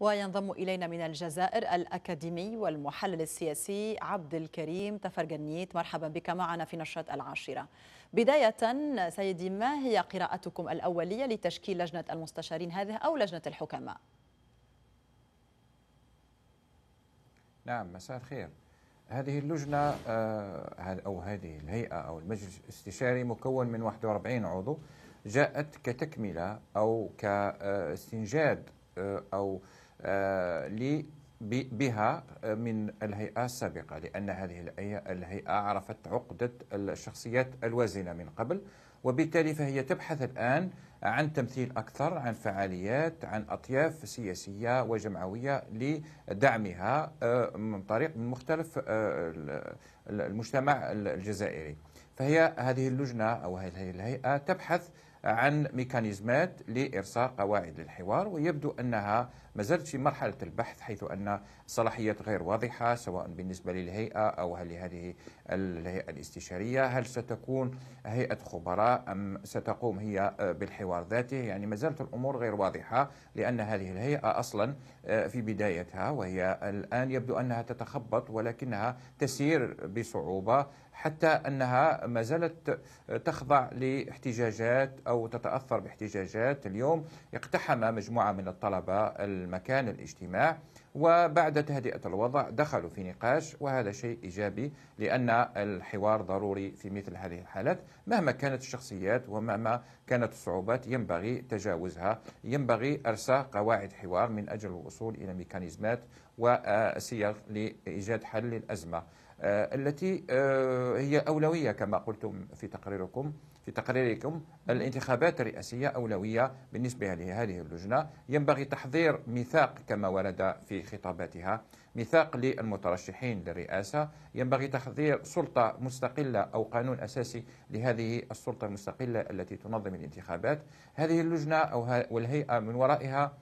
وينضم إلينا من الجزائر الأكاديمي والمحلل السياسي عبد الكريم تفرجنيت مرحبا بك معنا في نشرة العاشرة بداية سيدي ما هي قراءتكم الأولية لتشكيل لجنة المستشارين هذه أو لجنة الحكماء نعم مساء الخير هذه اللجنة آه، أو هذه الهيئة أو المجلس الاستشاري مكون من 41 عضو جاءت كتكملة أو كاستنجاد آه، أو آه، بها من الهيئة السابقة لأن هذه الهيئة عرفت عقدة الشخصيات الوازنة من قبل وبالتالي فهي تبحث الآن عن تمثيل أكثر عن فعاليات عن أطياف سياسية وجمعوية لدعمها آه، من طريق من مختلف آه، المجتمع الجزائري فهي هذه اللجنة أو هذه الهيئة تبحث عن ميكانيزمات لإرساء قواعد للحوار ويبدو أنها ما زالت في مرحلة البحث حيث أن الصلاحيات غير واضحة سواء بالنسبة للهيئة أو هل لهذه الهيئة الاستشارية هل ستكون هيئة خبراء أم ستقوم هي بالحوار ذاته يعني ما زالت الأمور غير واضحة لأن هذه الهيئة أصلا آه، في بدايتها وهي الآن يبدو أنها تتخبط ولكنها تسير بصعوبة حتى انها ما زالت تخضع لاحتجاجات او تتاثر باحتجاجات اليوم اقتحم مجموعه من الطلبه المكان الاجتماع وبعد تهدئه الوضع دخلوا في نقاش وهذا شيء ايجابي لان الحوار ضروري في مثل هذه الحالات مهما كانت الشخصيات ومهما كانت الصعوبات ينبغي تجاوزها ينبغي ارساء قواعد حوار من اجل الوصول الى ميكانيزمات وصيغ لايجاد حل للازمه آه، التي آه، هي أولوية كما قلتم في تقريركم في تقريركم الانتخابات الرئاسية أولوية بالنسبة لهذه اللجنة ينبغي تحضير ميثاق كما ورد في خطاباتها ميثاق للمترشحين للرئاسة ينبغي تحضير سلطة مستقلة أو قانون أساسي لهذه السلطة المستقلة التي تنظم الانتخابات هذه اللجنة أو والهيئة من ورائها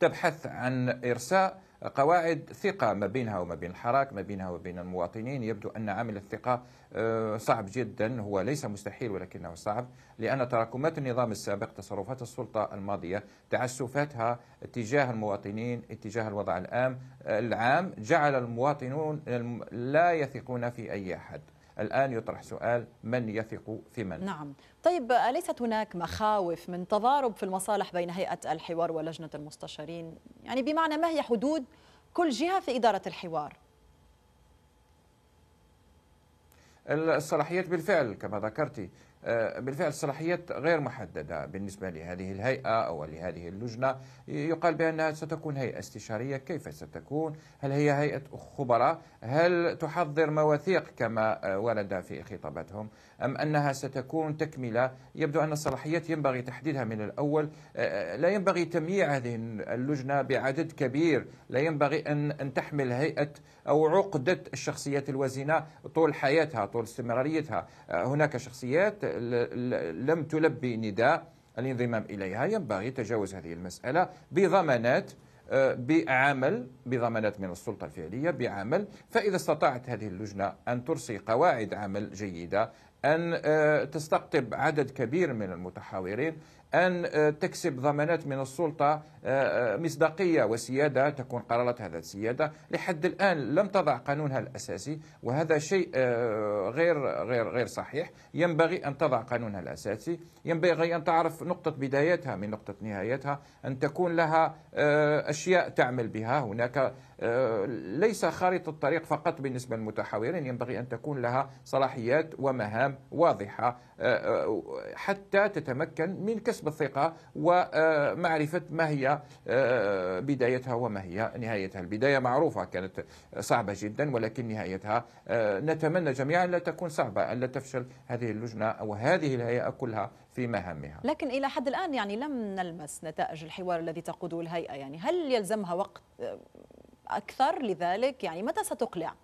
تبحث عن إرساء قواعد ثقة ما بينها وما بين الحراك ما بينها وبين المواطنين يبدو أن عامل الثقة آه، صعب جدا هو ليس مستحيل ولكنه صعب لأن تراكمات النظام السابق تصرفات السلطة الماضية تعسفاتها اتجاه المواطنين اتجاه الوضع العام العام جعل المواطنون لا يثقون في أي أحد الآن يطرح سؤال من يثق في من نعم طيب أليست هناك مخاوف من تضارب في المصالح بين هيئة الحوار ولجنة المستشارين يعني بمعنى ما هي حدود كل جهة في إدارة الحوار الصلاحيات بالفعل كما ذكرتي آه، بالفعل صلاحيات غير محدده بالنسبه لهذه الهيئه او لهذه اللجنه يقال بانها ستكون هيئه استشاريه كيف ستكون هل هي هيئه خبراء هل تحضر مواثيق كما آه، ورد في خطاباتهم ام انها ستكون تكمله يبدو ان الصلاحيات ينبغي تحديدها من الاول آه، لا ينبغي تمييع هذه اللجنه بعدد كبير لا ينبغي ان ان تحمل هيئه او عقده الشخصيات الوزنه طول حياتها طول استمراريتها هناك شخصيات لم تلبي نداء الانضمام إليها ينبغي تجاوز هذه المسألة بضمانات آه، بعمل بضمانات من السلطة الفعلية بعمل فإذا استطاعت هذه اللجنة أن ترسي قواعد عمل جيدة أن آه، تستقطب عدد كبير من المتحاورين أن آه، تكسب ضمانات من السلطة آه، آه، مصداقية وسيادة تكون قرارات هذا السيادة لحد الآن لم تضع قانونها الأساسي وهذا شيء غير غير غير صحيح ينبغي أن تضع قانونها الأساسي ينبغي أن تعرف نقطة بدايتها من نقطة نهايتها أن تكون لها أشياء تعمل بها هناك ليس خارطة الطريق فقط بالنسبة للمتحاورين ينبغي أن تكون لها صلاحيات ومهام واضحة حتى تتمكن من كسب كسب الثقة ومعرفة ما هي آه، بدايتها وما هي نهايتها البداية معروفة كانت صعبة جدا ولكن نهايتها آه، نتمنى جميعا لا تكون صعبة ألا تفشل هذه اللجنة أو هذه الهيئة كلها في مهامها لكن إلى حد الآن يعني لم نلمس نتائج الحوار الذي تقوده الهيئة يعني هل يلزمها وقت آه، أكثر لذلك يعني متى ستقلع؟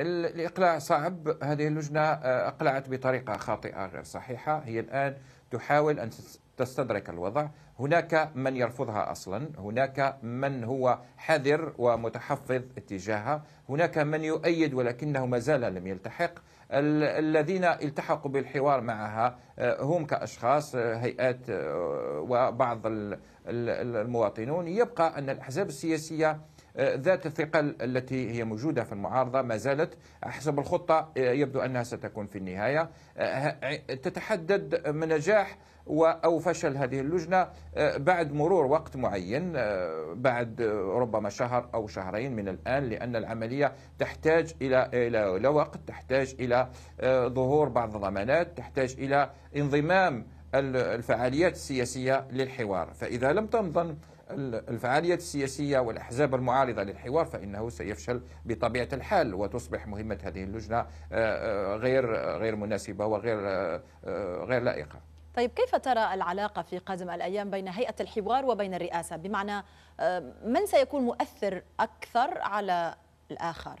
الإقلاع صعب هذه اللجنة آه، أقلعت بطريقة خاطئة غير صحيحة هي الآن تحاول أن تستدرك الوضع هناك من يرفضها أصلا هناك من هو حذر ومتحفظ اتجاهها هناك من يؤيد ولكنه ما زال لم يلتحق الذين التحقوا بالحوار معها آه، هم كأشخاص آه، هيئات وبعض المواطنون يبقى أن الأحزاب السياسية آه، ذات الثقل التي هي موجودة في المعارضة ما زالت حسب الخطة آه، يبدو أنها ستكون في النهاية آه، تتحدد من نجاح أو فشل هذه اللجنة بعد مرور وقت معين بعد ربما شهر أو شهرين من الآن لأن العملية تحتاج إلى إلى وقت تحتاج إلى ظهور بعض الضمانات تحتاج إلى انضمام الفعاليات السياسية للحوار فإذا لم تنضم الفعالية السياسية والأحزاب المعارضة للحوار فإنه سيفشل بطبيعة الحال وتصبح مهمة هذه اللجنة آه، آه، غير غير مناسبة وغير آه، غير لائقة طيب كيف ترى العلاقة في قادم الأيام بين هيئة الحوار وبين الرئاسة بمعنى من سيكون مؤثر أكثر على الآخر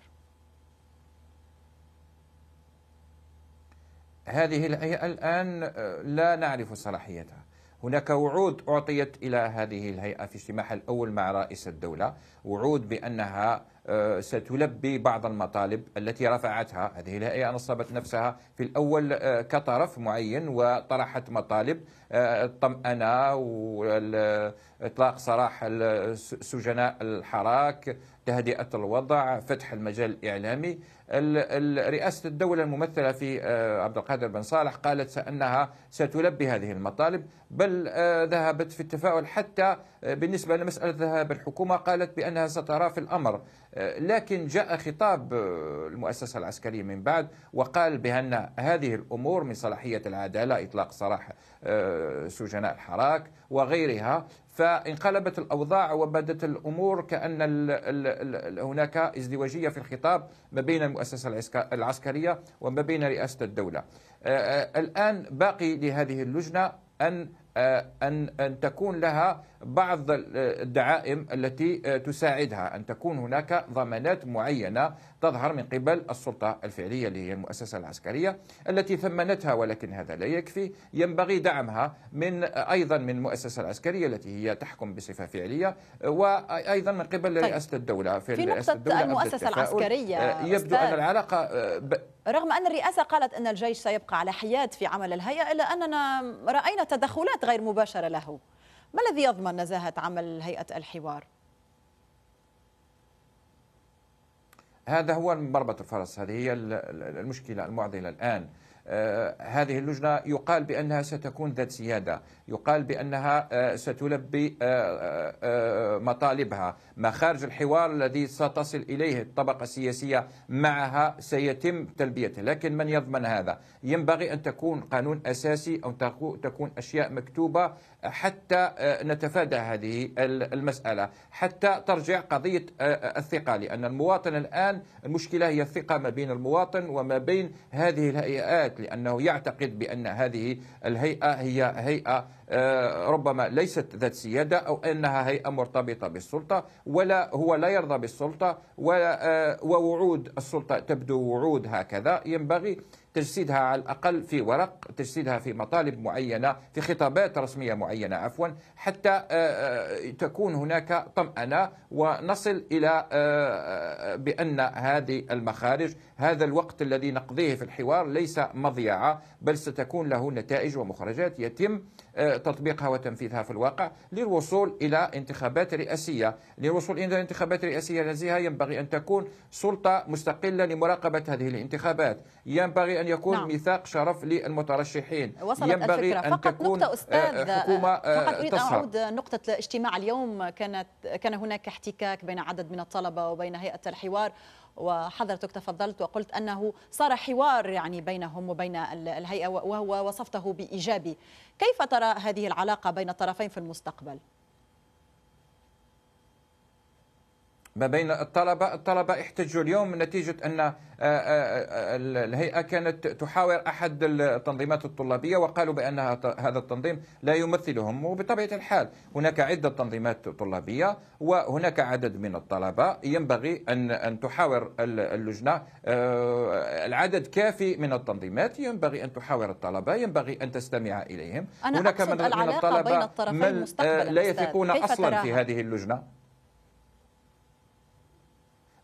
هذه الهيئة الآن لا نعرف صلاحيتها هناك وعود أعطيت إلى هذه الهيئة في اجتماعها الأول مع رئيس الدولة وعود بأنها آه، ستلبي بعض المطالب التي رفعتها هذه الهيئة نصبت نفسها في الأول آه، كطرف معين وطرحت مطالب آه، الطمأنة وإطلاق سراح سجناء الحراك تهدئة الوضع فتح المجال الإعلامي رئاسة الدولة الممثلة في عبد القادر بن صالح قالت أنها ستلبي هذه المطالب بل ذهبت في التفاؤل حتى بالنسبة لمسألة ذهاب الحكومة قالت بأنها سترى في الأمر آه، لكن جاء خطاب آه، المؤسسة العسكرية من بعد وقال بأن هذه الأمور من صلاحية العدالة إطلاق سراح آه، سجناء الحراك وغيرها فانقلبت الأوضاع وبدت الأمور كأن الـ الـ الـ هناك ازدواجية في الخطاب ما بين المؤسسة العسكرية وما بين رئاسة الدولة الآن باقي لهذه اللجنة أن آه، أن أن تكون لها بعض آه، الدعائم التي آه، تساعدها أن تكون هناك ضمانات معينة تظهر من قبل السلطة الفعلية اللي هي المؤسسة العسكرية التي ثمنتها ولكن هذا لا يكفي ينبغي دعمها من أيضا من المؤسسة العسكرية التي هي تحكم بصفة فعلية وأيضا من قبل طيب. رئاسة الدولة في, في نقطة الدولة المؤسسة العسكرية آه، يبدو أن العلاقة آه، ب... رغم أن الرئاسة قالت أن الجيش سيبقى على حياد في عمل الهيئة إلا أننا رأينا تدخلات غير مباشرة له ما الذي يضمن نزاهة عمل هيئة الحوار؟ هذا هو مربط الفرس هذه هي المشكلة المعضلة الآن آه، هذه اللجنة يقال بأنها ستكون ذات سيادة يقال بأنها آه، ستلبي آه، مطالبها مخارج الحوار الذي ستصل إليه الطبقة السياسية معها سيتم تلبيته لكن من يضمن هذا ينبغي أن تكون قانون أساسي أو تكون أشياء مكتوبة حتى نتفادى هذه المسألة حتى ترجع قضية الثقة لأن المواطن الآن المشكلة هي الثقة ما بين المواطن وما بين هذه الهيئات الولايات لأنه يعتقد بأن هذه الهيئة هي هيئة آه، ربما ليست ذات سيادة أو أنها هيئة مرتبطة بالسلطة ولا هو لا يرضى بالسلطة آه، ووعود السلطة تبدو وعود هكذا ينبغي تجسيدها على الأقل في ورق تجسيدها في مطالب معينة في خطابات رسمية معينة عفوا حتى آه، تكون هناك طمأنة ونصل إلى بأن هذه المخارج هذا الوقت الذي نقضيه في الحوار ليس مضيعة بل ستكون له نتائج ومخرجات يتم تطبيقها وتنفيذها في الواقع للوصول إلى انتخابات رئاسية للوصول إلى انتخابات رئاسية نزيهة ينبغي أن تكون سلطة مستقلة لمراقبة هذه الانتخابات ينبغي أن يكون نعم. ميثاق شرف للمترشحين وصلت ينبغي الفكرة. أن فقط تكون نقطة آه، أستاذ آه، حكومة آه، فقط أريد أعود نقطة الاجتماع اليوم كانت كان هناك احتكاك بين عدد من الطلبة وبين هيئة الحوار وحضرتك تفضلت وقلت انه صار حوار يعني بينهم وبين الهيئه وهو وصفته بايجابي كيف ترى هذه العلاقة بين الطرفين في المستقبل؟ ما بين الطلبة الطلبة احتجوا اليوم نتيجة أن آه، آه، آه، الهيئة كانت تحاور أحد التنظيمات الطلابية وقالوا بأن هذا التنظيم لا يمثلهم وبطبيعة الحال هناك عدة تنظيمات طلابية وهناك عدد من الطلبة ينبغي أن أن تحاور اللجنة العدد كافي من التنظيمات ينبغي أن تحاور الطلبة ينبغي أن تستمع إليهم أنا هناك من الطلبة بين الطرفين من لا يثقون أصلا في هذه اللجنة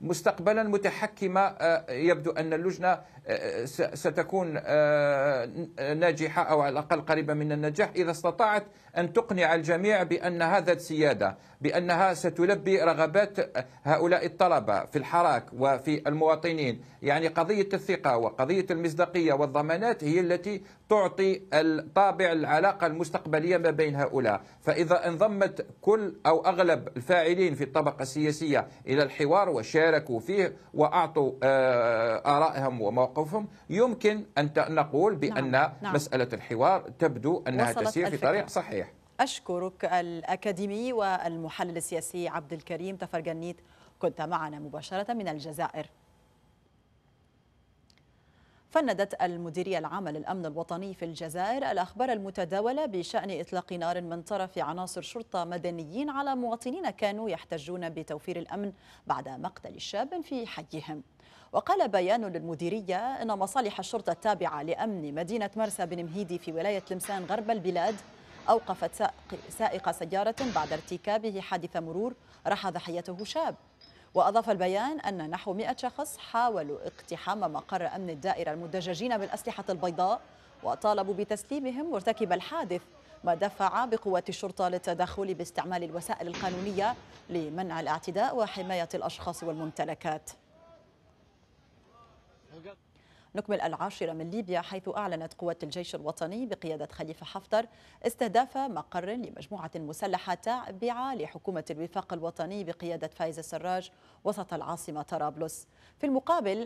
مستقبلا متحكمه آه، يبدو ان اللجنه آه، ستكون آه، ناجحه او على الاقل قريبه من النجاح اذا استطاعت ان تقنع الجميع بان هذا السياده بانها ستلبي رغبات هؤلاء الطلبه في الحراك وفي المواطنين، يعني قضيه الثقه وقضيه المصداقيه والضمانات هي التي تعطي الطابع العلاقه المستقبليه ما بين هؤلاء، فاذا انضمت كل او اغلب الفاعلين في الطبقه السياسيه الى الحوار وشارك شاركوا فيه وأعطوا آه، آرائهم وموقفهم يمكن أن نقول نعم، بأن نعم. نعم. مسألة الحوار تبدو أنها تسير في طريق صحيح أشكرك الأكاديمي والمحلل السياسي عبد الكريم تفرجنيت كنت معنا مباشرة من الجزائر فندت المديرية العامة للأمن الوطني في الجزائر الأخبار المتداولة بشأن إطلاق نار من طرف عناصر شرطة مدنيين على مواطنين كانوا يحتجون بتوفير الأمن بعد مقتل شاب في حيهم وقال بيان للمديرية أن مصالح الشرطة التابعة لأمن مدينة مرسى بن مهيدي في ولاية لمسان غرب البلاد أوقفت سائق سيارة بعد ارتكابه حادث مرور رحى ضحيته شاب وأضاف البيان أن نحو 100 شخص حاولوا اقتحام مقر أمن الدائرة المدججين بالأسلحة البيضاء وطالبوا بتسليمهم مرتكب الحادث ما دفع بقوات الشرطة للتدخل باستعمال الوسائل القانونية لمنع الاعتداء وحماية الأشخاص والممتلكات نكمل العاشرة من ليبيا حيث أعلنت قوات الجيش الوطني بقيادة خليفة حفتر استهداف مقر لمجموعة مسلحة تابعة لحكومة الوفاق الوطني بقيادة فايز السراج وسط العاصمة طرابلس في المقابل